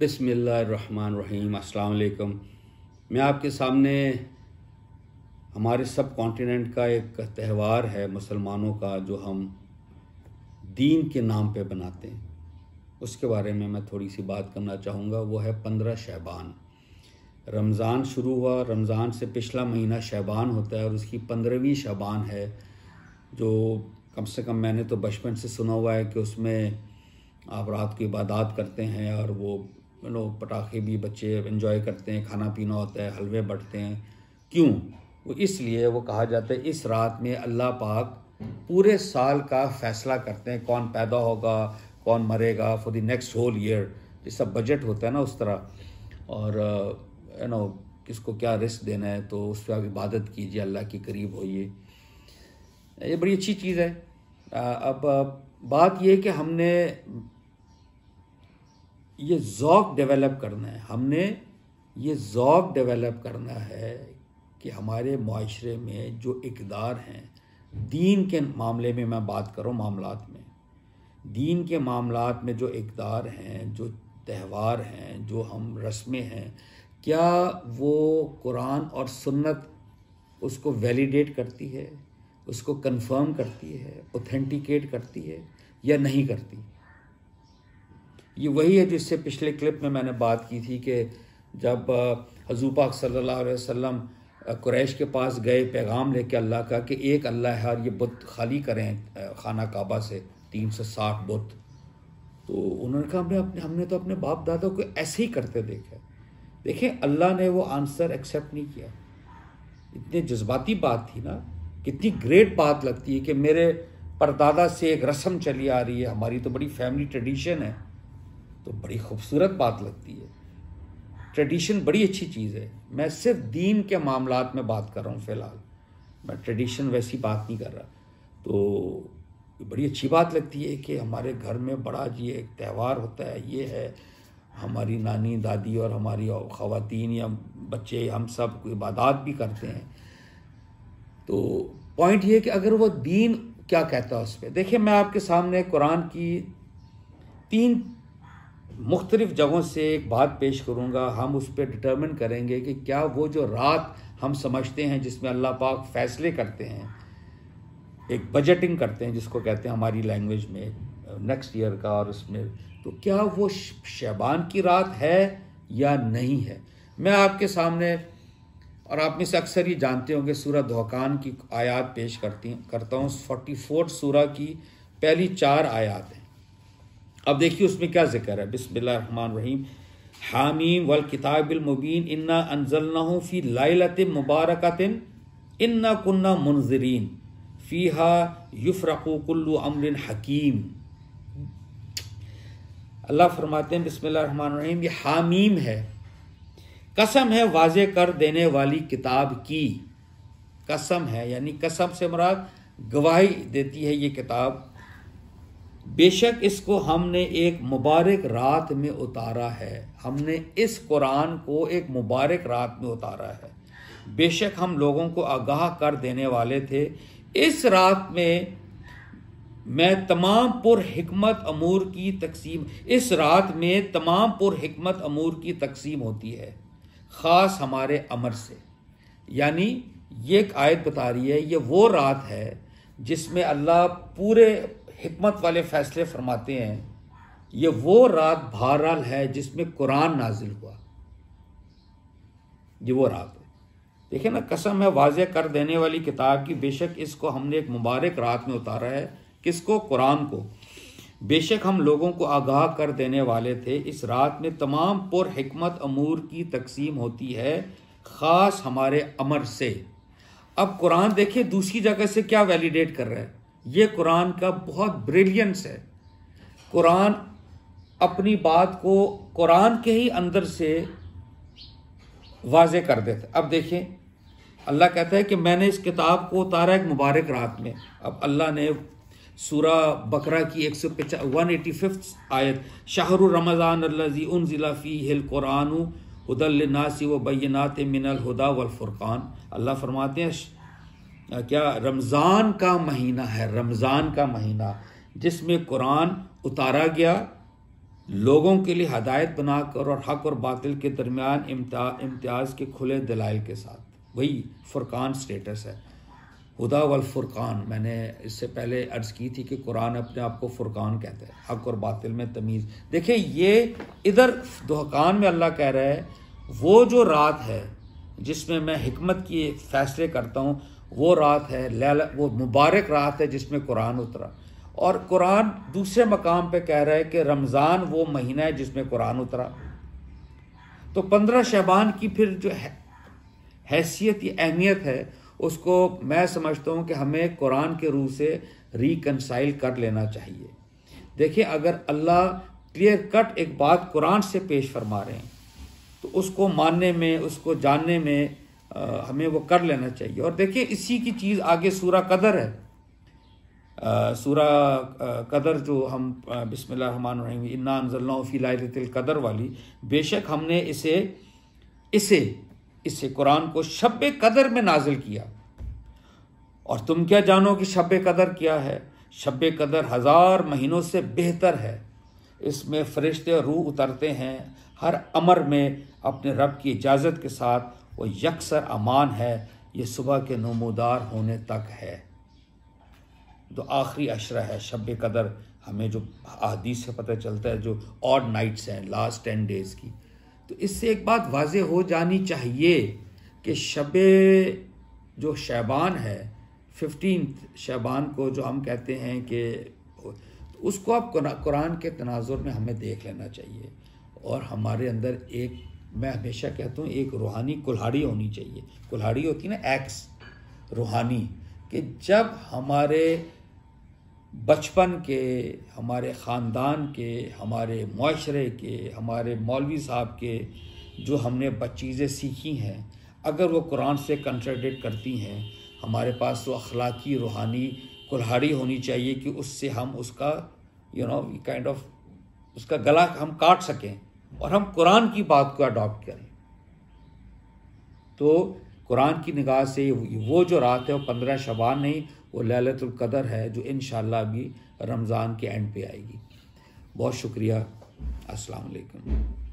बिसमीम अलकुम मैं आपके सामने हमारे सब कॉन्टिनेंट का एक त्यौहार है मुसलमानों का जो हम दीन के नाम पे बनाते हैं उसके बारे में मैं थोड़ी सी बात करना चाहूँगा वो है पंद्रह शहबान रमज़ान शुरू हुआ रमज़ान से पिछला महीना शहबान होता है और उसकी पंद्रहवीं शहबान है जो कम से कम मैंने तो बचपन से सुना हुआ है कि उसमें आप रात की इबादत करते हैं और वो यू पटाखे भी बच्चे इन्जॉय करते हैं खाना पीना होता है हलवे बटते हैं क्यों वो इसलिए वो कहा जाता है इस रात में अल्लाह पाक पूरे साल का फैसला करते हैं कौन पैदा होगा कौन मरेगा for the next whole year जैसा बजट होता है ना उस तरह और यू नो किसको क्या रिस्क देना है तो उस पर आप इबादत कीजिए अल्लाह के करीब होइए ये बड़ी अच्छी चीज़ है अब बात यह कि हमने ये जौक डेवलप करना है हमने ये जौक डेवलप करना है कि हमारे माशरे में जो इकदार हैं दीन के मामले में मैं बात करूँ मामलात में दीन के मामलात में जो इकदार हैं जो त्यौहार हैं जो हम रस्में हैं क्या वो कुरान और सुन्नत उसको वैलिडेट करती है उसको कंफर्म करती है ऑथेंटिकेट करती है या नहीं करती ये वही है जिससे पिछले क्लिप में मैंने बात की थी कि जब हजू पाक सल्ला वसम क्रैश के पास गए पैगाम लेके अल्लाह का कि एक अल्लाह है और ये बुत खाली करें खाना काबा से तीन सौ साठ बुत तो उन्होंने कहा हमने अपने हमने तो अपने बाप दादा को ऐसे ही करते देखा देखें अल्लाह ने वो आंसर एक्सेप्ट नहीं किया इतनी जज्बाती बात थी ना कितनी ग्रेट बात लगती है कि मेरे परदादा से एक रस्म चली आ रही है हमारी तो बड़ी फैमिली ट्रेडिशन है तो बड़ी खूबसूरत बात लगती है ट्रेडिशन बड़ी अच्छी चीज़ है मैं सिर्फ दीन के मामला में बात कर रहा हूँ फ़िलहाल मैं ट्रेडिशन वैसी बात नहीं कर रहा तो बड़ी अच्छी बात लगती है कि हमारे घर में बड़ा ये एक त्यौहार होता है ये है हमारी नानी दादी और हमारी ख़वातीन या बच्चे हम सब इबादत भी करते हैं तो पॉइंट ये कि अगर वो दीन क्या कहता है उस पर देखिए मैं आपके सामने कुरान की तीन मुख्तलिफ़ जगहों से एक बात पेश करूँगा हम उस पर डिटर्मिन करेंगे कि क्या वो जो रात हम समझते हैं जिसमें अल्लाह पाक फ़ैसले करते हैं एक बजटिंग करते हैं जिसको कहते हैं हमारी लैंग्वेज में नेक्स्ट ईयर का और उसमें तो क्या वो शैबान की रात है या नहीं है मैं आपके सामने और आप में से अक्सर ये जानते होंगे सूरह धोकान की आयात पेश करती करता हूँ फोर्टी फोर्थ सूरह की पहली चार आयात है अब देखिए उसमें क्या जिक्र है बिसमान रहीम हामीम वल मुबीन इन्ना अनजलना फ़ी लाइलत मुबारकतिन इन्ना कुन्ना मुनजरीन फ़ीहा युफ़रकुल्लु अमरिन हकीम अल्लाह फरमाते हैं रहीम ये हामीम है कसम है वाज कर देने वाली किताब की कसम है यानी कसम से मुराद गवाही देती है ये किताब बेशक इसको हमने एक मुबारक रात में उतारा है हमने इस कुरान को एक मुबारक रात में उतारा है बेशक हम लोगों को आगाह कर देने वाले थे इस रात में मैं तमाम पुर हिकमत अमूर की तकसीम इस रात में तमाम पुर हिकमत अमूर की तकसीम होती है ख़ास हमारे अमर से यानी ये एक आयत बता रही है ये वो रात है जिसमें अल्लाह पूरे हमत वाले फैसले फरमाते हैं ये वो रात बहरहाल है जिसमें कुरान नाजिल हुआ ये वो रात है देखिए ना कसम है वाजह कर देने वाली किताब की बेशक इसको हमने एक मुबारक रात में उतारा है किसको कुरान को बेशक हम लोगों को आगाह कर देने वाले थे इस रात में तमाम पुर हमत अमूर की तकसीम होती है ख़ास हमारे अमर से अब कुरान देखिए दूसरी जगह से क्या वैलिडेट कर रहा है ये कुरान का बहुत ब्रिलियंस है कुरान अपनी बात को कुरान के ही अंदर से वाज कर देता अब देखें अल्लाह कहता है कि मैंने इस किताब को उतारा एक मुबारक रात में अब अल्लाह ने सूरा बकरा की एक सौ पचास वन एटी फिफ्थ आयत शाहरु रमज़ान अल्लाजी उन ज़िला फ़ी हिल कुरान हदल नासी व बैनात मिनल हुदा वलफ़ुरक़ान अल्लाह फरमाते हैं क्या रमज़ान का महीना है रमज़ान का महीना जिसमें कुरान उतारा गया लोगों के लिए हदायत बनाकर और हक और बातिल के दरमियान इम्तियाज़ के खुले दलाइल के साथ वही फ़ुरकान स्टेटस है हुदा वल फ़ुरकान मैंने इससे पहले अर्ज़ की थी कि कुरान अपने आप को फ़ुरकान कहते हैं हक और बातिल में तमीज़ देखिए ये इधर दुहकान में अल्लाह कह रहा है वो जो रात है जिसमें मैं हमत की फैसले करता हूँ वो रात है लैला वो मुबारक रात है जिसमें कुरान उतरा और कुरान दूसरे मकाम पे कह रहा है कि रमज़ान वो महीना है जिसमें कुरान उतरा तो पंद्रह शहबान की फिर जो है, हैसियत या अहमियत है उसको मैं समझता हूँ कि हमें कुरान के रूह से रिकनसाइल कर लेना चाहिए देखिए अगर अल्लाह क्लियर कट एक बात कुरान से पेश फरमा रहे हैं तो उसको मानने में उसको जानने में हमें वो कर लेना चाहिए और देखिए इसी की चीज़ आगे सूरा कदर है सूरा कदर जो हम बिसमान इन्ना फ़िलातिल कदर वाली बेशक हमने इसे इसे इसे कुरान को शब कदर में नाजिल किया और तुम क्या जानो कि शब कदर क्या है शब कदर हज़ार महीनों से बेहतर है इसमें फरिश्ते रूह उतरते हैं हर अमर में अपने रब की इजाज़त के साथ वो यकसर अमान है ये सुबह के नमोदार होने तक है जो आखिरी अशरा है शब कदर हमें जो अदीस से पता चलता है जो ऑड नाइट्स हैं लास्ट टेन डेज़ की तो इससे एक बात वाज हो जानी चाहिए कि शब जो शैबान है फिफ्टीन शैबान को जो हम कहते हैं कि उसको अब कुरान के तनाजुर में हमें देख लेना चाहिए और हमारे अंदर एक मैं हमेशा कहता हूँ एक रूहानी कुल्हाड़ी होनी चाहिए कुल्हाड़ी होती है ना एक्स रूहानी कि जब हमारे बचपन के हमारे ख़ानदान के हमारे माशरे के हमारे मौलवी साहब के जो हमने चीज़ें सीखी हैं अगर वो कुरान से कंसल्टेट करती हैं हमारे पास वो तो अखलाकी रूहानी कुल्हाड़ी होनी चाहिए कि उससे हम उसका यू नो काइंड ऑफ उसका गला हम काट सकें और हम कुरान की बात को अडॉप्ट करें तो कुरान की निगाह से वो जो रात है वो पंद्रह शबान नहीं वो ललतुल कदर है जो इन अभी रमज़ान के एंड पे आएगी बहुत शुक्रिया अस्सलाम वालेकुम